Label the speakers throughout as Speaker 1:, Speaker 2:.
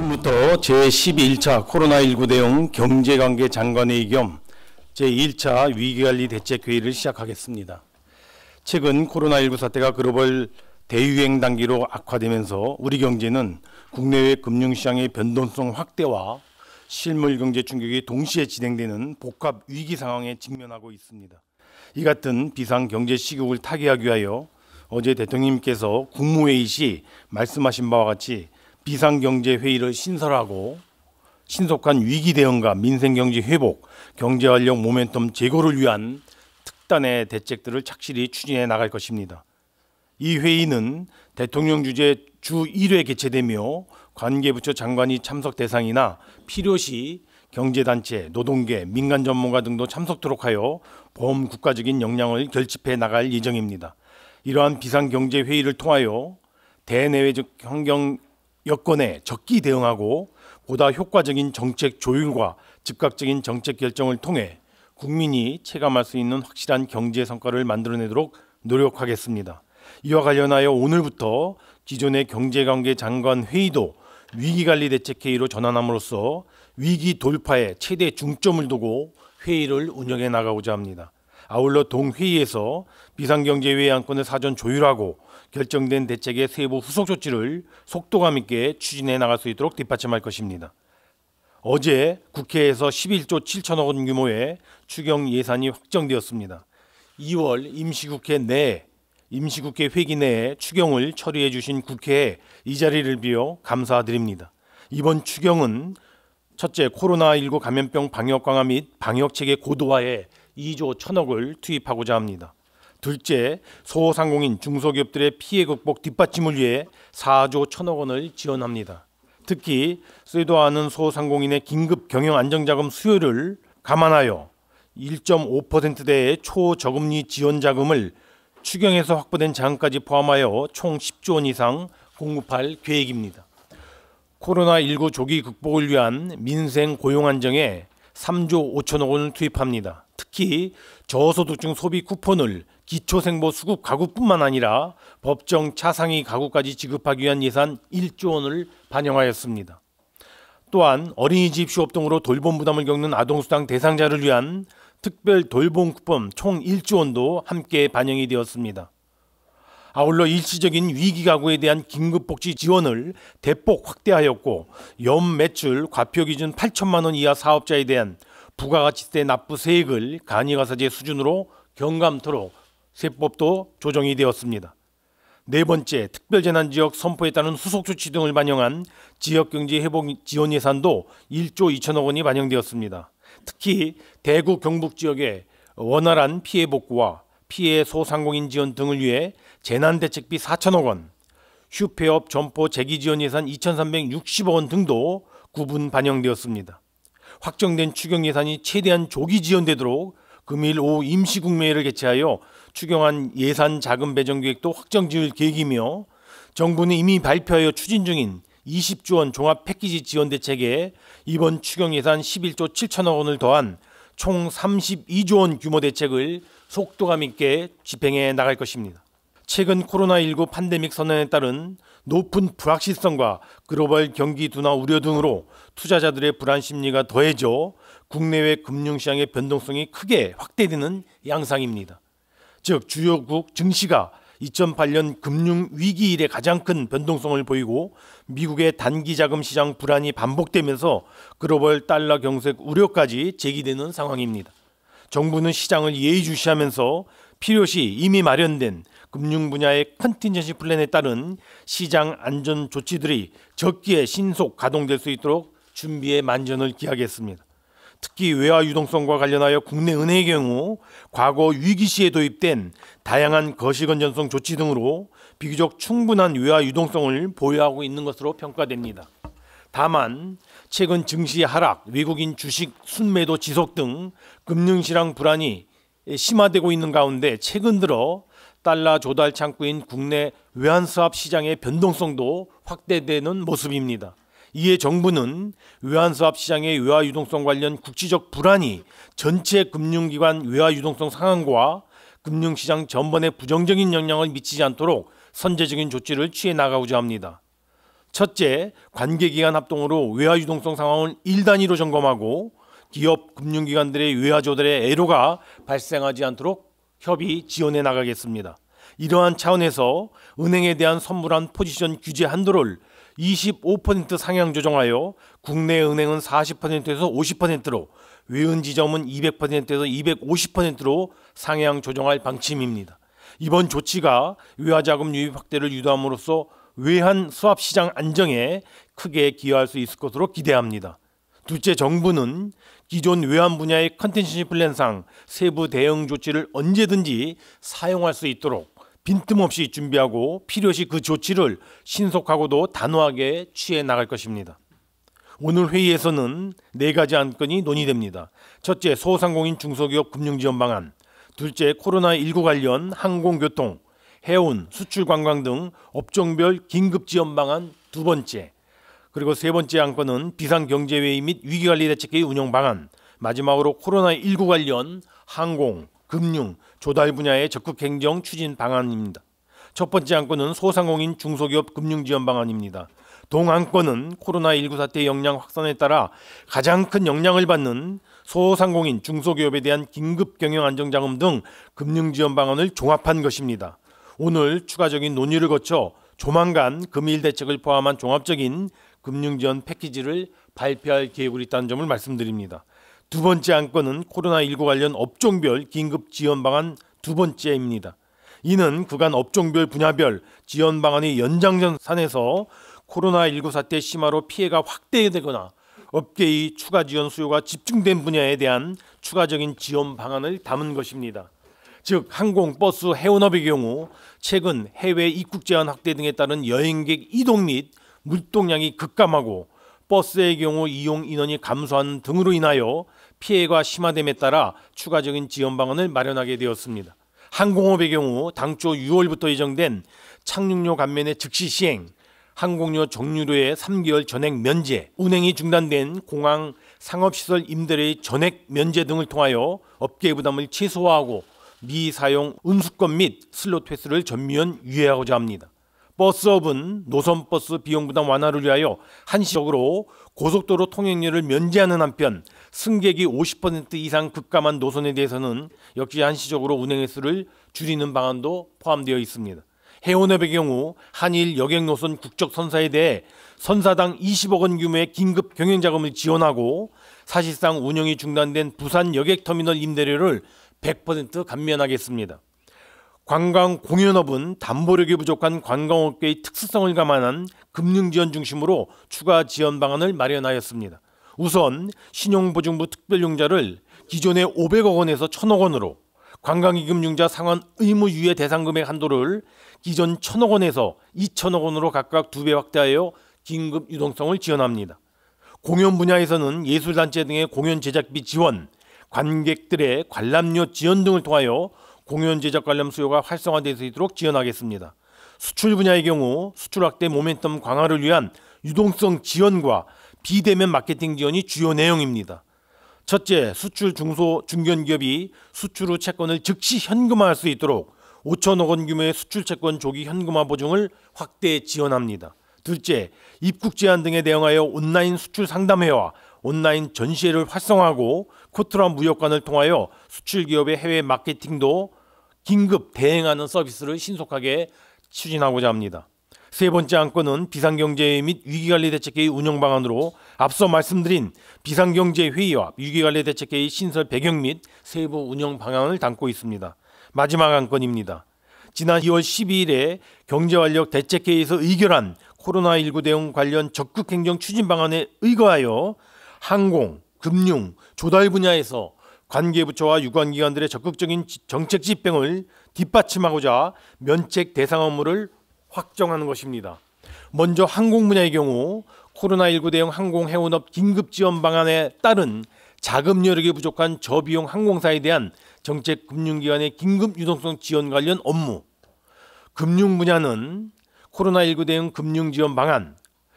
Speaker 1: 지금부터 제11차 코로나19 대응 경제관계 장관회의 겸 제1차 위기관리 대책회의를 시작하겠습니다. 최근 코로나19 사태가 글로벌 대유행 단기로 악화되면서 우리 경제는 국내외 금융시장의 변동성 확대와 실물 경제 충격이 동시에 진행되는 복합 위기 상황에 직면하고 있습니다. 이 같은 비상 경제 시국을 타개하기 위하여 어제 대통령님께서 국무회의 시 말씀하신 바와 같이 비상경제회의를 신설하고 신속한 위기 대응과 민생경제 회복, 경제 활력 모멘텀 제고를 위한 특단의 대책들을 착실히 추진해 나갈 것입니다. 이 회의는 대통령 주재 주 1회 개최되며 관계부처 장관이 참석 대상이나 필요시 경제단체, 노동계, 민간 전문가 등도 참석토록 하여 범국가적인 역량을 결집해 나갈 예정입니다. 이러한 비상경제회의를 통하여 대내외적 환경 여건에 적기 대응하고 보다 효과적인 정책 조율과 즉각적인 정책 결정을 통해 국민이 체감할 수 있는 확실한 경제 성과를 만들어내도록 노력하겠습니다. 이와 관련하여 오늘부터 기존의 경제관계 장관 회의도 위기관리 대책회의로 전환함으로써 위기 돌파에 최대 중점을 두고 회의를 운영해 나가고자 합니다. 아울러 동회의에서 비상경제회의 안건을 사전 조율하고 결정된 대책의 세부 후속 조치를 속도감 있게 추진해 나갈 수 있도록 뒷받침할 것입니다. 어제 국회에서 11조 7천억 원 규모의 추경 예산이 확정되었습니다. 2월 임시국회 내 임시국회 회기 내에 추경을 처리해 주신 국회에 이 자리를 빌어 감사드립니다. 이번 추경은 첫째 코로나19 감염병 방역 강화 및 방역 체계 고도화에 2조 천억을 투입하고자 합니다. 둘째, 소상공인 중소기업들의 피해 극복 뒷받침을 위해 4조 1 천억 원을 지원합니다. 특히 쓰이도 않은 소상공인의 긴급 경영 안정자금 수요를 감안하여 1.5%대의 초저금리 지원 자금을 추경에서 확보된 자금까지 포함하여 총 10조 원 이상 공급할 계획입니다. 코로나19 조기 극복을 위한 민생 고용 안정에 3조 5천억 원을 투입합니다. 특히 저소득층 소비 쿠폰을 기초생보 수급 가구뿐만 아니라 법정 차상위 가구까지 지급하기 위한 예산 1조 원을 반영하였습니다. 또한 어린이집 휴업 등으로 돌봄 부담을 겪는 아동수당 대상자를 위한 특별 돌봄 쿠폰 총 1조 원도 함께 반영이 되었습니다. 아울러 일시적인 위기 가구에 대한 긴급 복지 지원을 대폭 확대하였고 연 매출 과표 기준 8천만 원 이하 사업자에 대한 부가가치세 납부 세액을 간이가사제 수준으로 경감토록 세법도 조정이 되었습니다. 네 번째, 특별재난지역 선포에 따른 후속조치 등을 반영한 지역경제 회복 지원 예산도 1조 2천억 원이 반영되었습니다. 특히 대구 경북 지역의 원활한 피해 복구와 피해 소상공인 지원 등을 위해 재난대책비 4천억 원, 슈페업 점포 재기 지원 예산 2,360억 원 등도 구분 반영되었습니다. 확정된 추경 예산이 최대한 조기 지연되도록 금일 오후 임시국회를 개최하여 추경안 예산 자금 배정 계획도 확정 지을 계획이며 정부는 이미 발표하여 추진 중인 20조 원 종합 패키지 지원 대책에 이번 추경 예산 11조 7천억 원을 더한 총 32조 원 규모 대책을 속도감 있게 집행해 나갈 것입니다. 최근 코로나19 팬데믹 선언에 따른 높은 불확실성과 글로벌 경기 둔화 우려 등으로 투자자들의 불안 심리가 더해져 국내외 금융시장의 변동성이 크게 확대되는 양상입니다. 즉 주요국 증시가 2008년 금융 위기 이래 가장 큰 변동성을 보이고 미국의 단기 자금 시장 불안이 반복되면서 글로벌 달러 경색 우려까지 제기되는 상황입니다. 정부는 시장을 예의주시하면서 필요시 이미 마련된 금융 분야의 컨틴전시 플랜에 따른 시장 안전 조치들이 적기에 신속 가동될 수 있도록 준비에 만전을 기하겠습니다. 특히 외화 유동성과 관련하여 국내 은행의 경우 과거 위기 시에 도입된 다양한 거시건전성 조치 등으로 비교적 충분한 외화 유동성을 보유하고 있는 것으로 평가됩니다. 다만 최근 증시 하락, 외국인 주식 순매도 지속 등 금융 실황 불안이 심화되고 있는 가운데 최근 들어 달러 조달 창구인 국내 외환 수합 시장의 변동성도 확대되는 모습입니다. 이에 정부는 외환수합 시장의 외화 유동성 관련 국지적 불안이 전체 금융기관 외화 유동성 상황과 금융시장 전반에 부정적인 영향을 미치지 않도록 선제적인 조치를 취해 나가고자 합니다. 첫째, 관계기관 합동으로 외화 유동성 상황을 1단위로 점검하고 기업 금융기관들의 외화 조달의 애로가 발생하지 않도록 협의 지원해 나가겠습니다. 이러한 차원에서 은행에 대한 선물한 포지션 규제 한도를 25% 상향 조정하여 국내 은행은 40%에서 50%로 외은 지점은 200%에서 250%로 상향 조정할 방침입니다. 이번 조치가 외화 자금 유입 확대를 유도함으로써 외환 수합 시장 안정에 크게 기여할 수 있을 것으로 기대합니다. 둘째, 정부는 기존 외환 분야의 컨텐츠 플랜상 세부 대응 조치를 언제든지 사용할 수 있도록 빈틈없이 준비하고 필요시 그 조치를 신속하고도 단호하게 취해 나갈 것입니다. 오늘 회의에서는 네 가지 안건이 논의됩니다. 첫째, 소상공인 중소기업 금융지원 방안. 둘째, 코로나19 관련 항공교통, 해운, 수출 관광 등 업종별 긴급 지원 방안 두 번째. 그리고 세 번째 안건은 비상경제회의 및 위기관리 대책회의 운영 방안. 마지막으로 코로나19 관련 항공, 금융, 조달 분야의 적극 행정 추진 방안입니다. 첫 번째 안건은 소상공인 중소기업 금융 지원 방안입니다. 동안권은 코로나19 사태 역량 확산에 따라 가장 큰 영향을 받는 소상공인 중소기업에 대한 긴급 경영 안정자금 등 금융 지원 방안을 종합한 것입니다. 오늘 추가적인 논의를 거쳐 조만간 금일 대책을 포함한 종합적인 금융 지원 패키지를 발표할 계획으로 있다는 점을 말씀드립니다. 두 번째 안건은 코로나19 관련 업종별 긴급 지원 방안 두 번째입니다. 이는 구간 업종별 분야별 지원 방안의 연장전 산에서 코로나19 사태 심화로 피해가 확대되거나 업계의 추가 지원 수요가 집중된 분야에 대한 추가적인 지원 방안을 담은 것입니다. 즉 항공, 버스, 해운업의 경우 최근 해외 입국 제한 확대 등에 따른 여행객 이동 및 물동량이 급감하고 버스의 경우 이용 인원이 감소한 등으로 인하여 피해가 심화됨에 따라 추가적인 지원 방안을 마련하게 되었습니다. 항공업의 경우 당초 6월부터 예정된 착륙료 감면의 즉시 시행, 항공료 정류료의 3개월 전액 면제, 운행이 중단된 공항 상업시설 임대료의 전액 면제 등을 통하여 업계 부담을 최소화하고 미사용 음수권 및 슬롯 횟수를 전면 유예하고자 합니다. 버스업은 노선버스 비용 부담 완화를 위하여 한시적으로 고속도로 통행료를 면제하는 한편 승객이 50% 이상 급감한 노선에 대해서는 역시 한시적으로 운행 횟수를 줄이는 방안도 포함되어 있습니다. 해운업의 경우 한일 여객 노선 국적 선사에 대해 선사당 20억 원 규모의 긴급 경영 자금을 지원하고 사실상 운영이 중단된 부산 여객터미널 임대료를 100% 감면하겠습니다. 관광 공연업은 담보력이 부족한 관광업계의 특수성을 감안한 금융지원 중심으로 추가 지원 방안을 마련하였습니다. 우선 신용보증부 특별융자를 기존의 500억 원에서 1천억 원으로 관광이금융자 상환 의무 유예 대상금액 한도를 기존 1천억 원에서 2천억 원으로 각각 두 배 확대하여 긴급 유동성을 지원합니다. 공연 분야에서는 예술단체 등의 공연 제작비 지원, 관객들의 관람료 지원 등을 통하여 공연 제작 관련 수요가 활성화될 수 있도록 지원하겠습니다. 수출 분야의 경우 수출 확대 모멘텀 강화를 위한 유동성 지원과 비대면 마케팅 지원이 주요 내용입니다. 첫째, 수출 중소 중견기업이 수출 후 채권을 즉시 현금화할 수 있도록 5천억 원 규모의 수출 채권 조기 현금화 보증을 확대 지원합니다. 둘째, 입국 제한 등에 대응하여 온라인 수출 상담회와 온라인 전시회를 활성화하고 코트라 무역관을 통하여 수출 기업의 해외 마케팅도 긴급 대행하는 서비스를 신속하게 추진하고자 합니다. 세 번째 안건은 비상경제 및 위기관리 대책회의 운영 방안으로 앞서 말씀드린 비상경제 회의와 위기관리 대책회의 신설 배경 및 세부 운영 방안을 담고 있습니다. 마지막 안건입니다. 지난 2월 12일에 경제활력 대책회의에서 의결한 코로나19 대응 관련 적극 행정 추진 방안에 의거하여 항공, 금융, 조달 분야에서 관계부처와 유관기관들의 적극적인 정책 집행을 뒷받침하고자 면책 대상 업무를 확정하는 것입니다. 먼저 항공 분야의 경우 코로나19 대응 항공 해운업 긴급 지원 방안에 따른 자금 여력이 부족한 저비용 항공사에 대한 정책 금융기관의 긴급 유동성 지원 관련 업무, 금융 분야는 코로나19 대응 금융 지원 방안,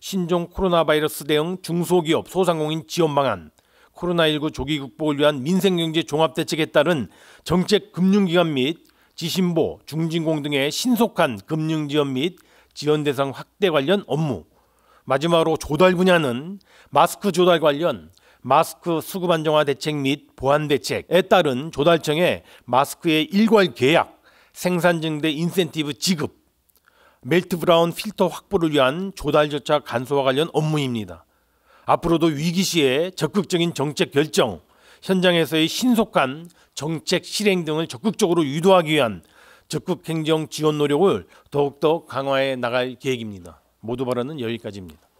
Speaker 1: 신종 코로나 바이러스 대응 중소기업 소상공인 지원 방안, 코로나19 조기 극복을 위한 민생경제 종합대책에 따른 정책 금융기관 및 지신보, 중진공 등의 신속한 금융지원 및 지원 대상 확대 관련 업무. 마지막으로 조달 분야는 마스크 조달 관련 마스크 수급 안정화 대책 및 보완 대책에 따른 조달청의 마스크의 일괄 계약, 생산 증대 인센티브 지급, 멜트 브라운 필터 확보를 위한 조달 절차 간소화 관련 업무입니다. 앞으로도 위기 시에 적극적인 정책 결정, 현장에서의 신속한 정책 실행 등을 적극적으로 유도하기 위한 적극 행정 지원 노력을 더욱더 강화해 나갈 계획입니다. 모두 발언은 여기까지입니다.